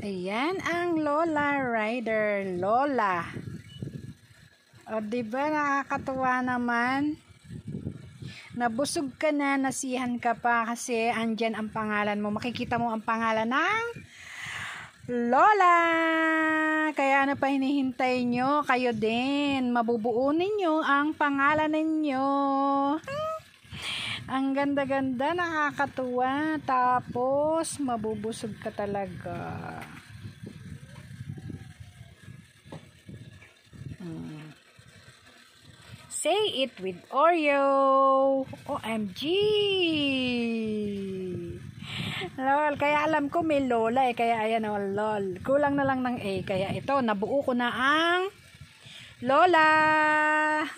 Ayan ang Lola Rider. Lola. O, diba nakakatuwa naman? Nabusog ka na, nasihan ka pa kasi andyan ang pangalan mo. Makikita mo ang pangalan ng Lola! Kaya ano pa hinihintay nyo? Kayo din. Mabubuo ninyo ang pangalan ninyo. Ang ganda-ganda, nakakatuwa. Tapos, mabubusog ka talaga. Hmm. Say it with Oreo. OMG! Lol, kaya alam ko may lola eh. Kaya ayan o, oh, lol. Kulang na lang ng A. Kaya ito, nabuo ko na ang lola.